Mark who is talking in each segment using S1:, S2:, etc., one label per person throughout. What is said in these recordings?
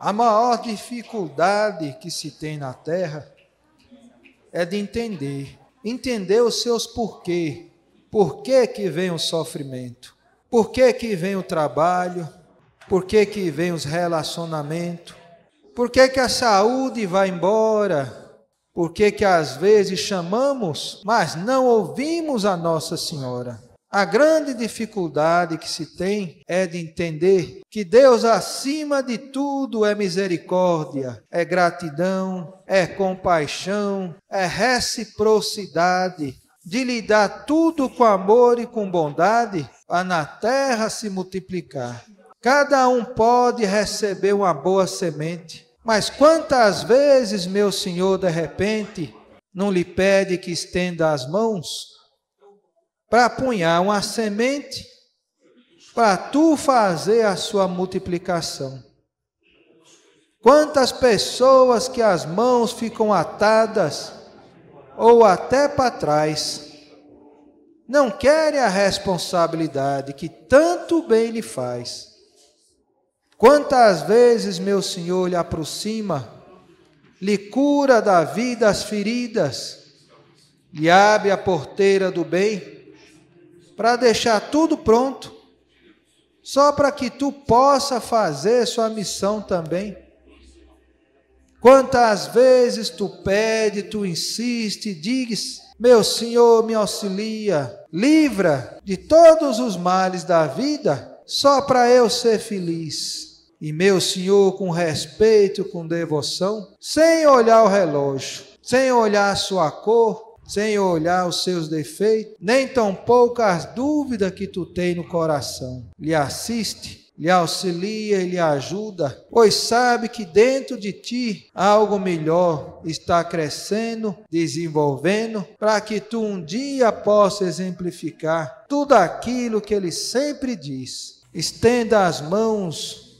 S1: A maior dificuldade que se tem na Terra é de entender, entender os seus porquê, por que que vem o sofrimento, por que que vem o trabalho, por que que vem os relacionamentos, por que que a saúde vai embora, por que que às vezes chamamos, mas não ouvimos a Nossa Senhora. A grande dificuldade que se tem é de entender que Deus, acima de tudo, é misericórdia, é gratidão, é compaixão, é reciprocidade, de lhe dar tudo com amor e com bondade, a na terra se multiplicar. Cada um pode receber uma boa semente, mas quantas vezes, meu Senhor, de repente, não lhe pede que estenda as mãos para apunhar uma semente para tu fazer a sua multiplicação. Quantas pessoas que as mãos ficam atadas ou até para trás, não querem a responsabilidade que tanto bem lhe faz. Quantas vezes meu Senhor lhe aproxima, lhe cura da vida as feridas, lhe abre a porteira do bem para deixar tudo pronto, só para que tu possa fazer sua missão também. Quantas vezes tu pede, tu insiste, digues: Meu Senhor, me auxilia, livra de todos os males da vida, só para eu ser feliz. E meu Senhor, com respeito, com devoção, sem olhar o relógio, sem olhar a sua cor, sem olhar os seus defeitos, nem tampouco as dúvidas que tu tens no coração. Lhe assiste, lhe auxilia e lhe ajuda, pois sabe que dentro de ti algo melhor está crescendo, desenvolvendo, para que tu um dia possa exemplificar tudo aquilo que ele sempre diz. Estenda as mãos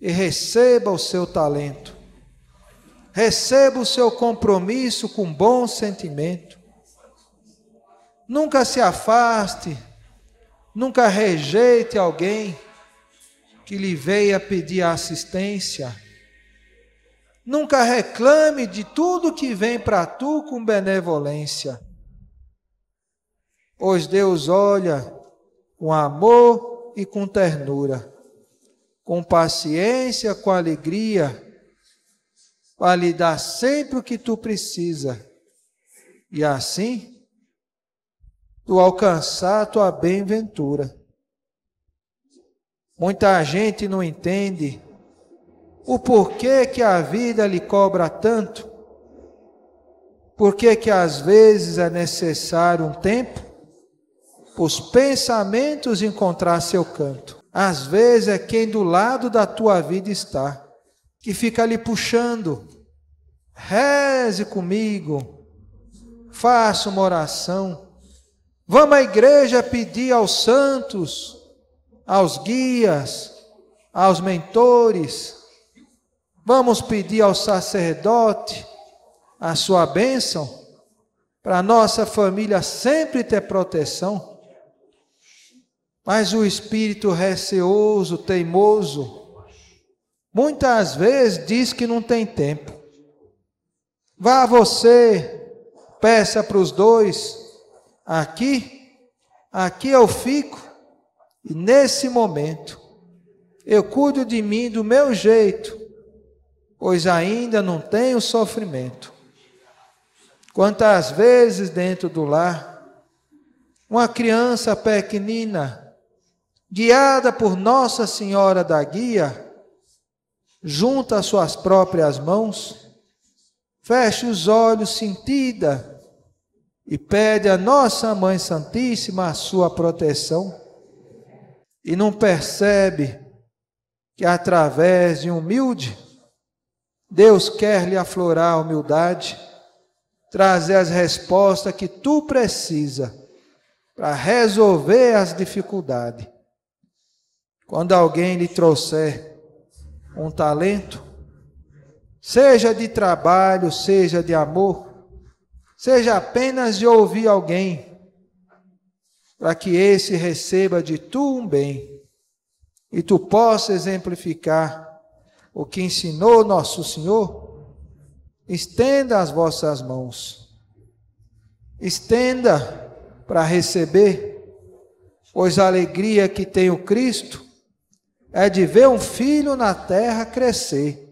S1: e receba o seu talento receba o seu compromisso com bom sentimento, Nunca se afaste, nunca rejeite alguém que lhe veja pedir assistência. Nunca reclame de tudo que vem para tu com benevolência. Pois Deus olha com amor e com ternura, com paciência, com alegria, para lhe dar sempre o que tu precisa. E assim, tu alcançar a tua bem-ventura. Muita gente não entende o porquê que a vida lhe cobra tanto, porquê que às vezes é necessário um tempo para os pensamentos encontrar seu canto. Às vezes é quem do lado da tua vida está, que fica lhe puxando. Reze comigo, faça uma oração Vamos à igreja pedir aos santos, aos guias, aos mentores. Vamos pedir ao sacerdote a sua bênção, para nossa família sempre ter proteção. Mas o espírito receoso, teimoso, muitas vezes diz que não tem tempo. Vá você, peça para os dois Aqui, aqui eu fico, e nesse momento, eu cuido de mim do meu jeito, pois ainda não tenho sofrimento. Quantas vezes dentro do lar, uma criança pequenina, guiada por Nossa Senhora da Guia, junta suas próprias mãos, fecha os olhos sentida, e pede à nossa Mãe Santíssima a sua proteção e não percebe que através de humilde Deus quer lhe aflorar a humildade, trazer as respostas que tu precisa para resolver as dificuldades. Quando alguém lhe trouxer um talento, seja de trabalho, seja de amor, seja apenas de ouvir alguém, para que esse receba de tu um bem, e tu possa exemplificar o que ensinou nosso Senhor, estenda as vossas mãos, estenda para receber, pois a alegria que tem o Cristo é de ver um filho na terra crescer